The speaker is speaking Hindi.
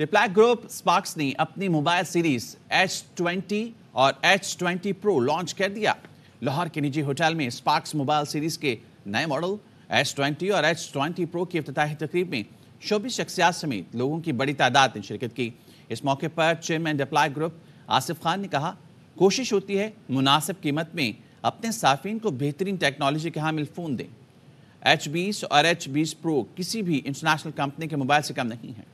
रिप्लाई ग्रुप स्पार्क्स ने अपनी मोबाइल सीरीज एच ट्वेंटी और एच ट्वेंटी प्रो लॉन्च कर दिया लाहौर के निजी होटल में स्पार्क्स मोबाइल सीरीज के नए मॉडल एच ट्वेंटी और एच ट्वेंटी प्रो की अफ्ताही तकरीब में शोबी शख्सियात समेत लोगों की बड़ी तादाद ने शिरकत की इस मौके पर chairman reply group Asif Khan ने कहा कोशिश होती है मुनासिब कीमत में अपने साफिन को बेहतरीन टेक्नोलॉजी के हामिल फ़ोन दें एच बीस और एच बीस प्रो किसी भी इंटरनेशनल कंपनी के मोबाइल से कम नहीं है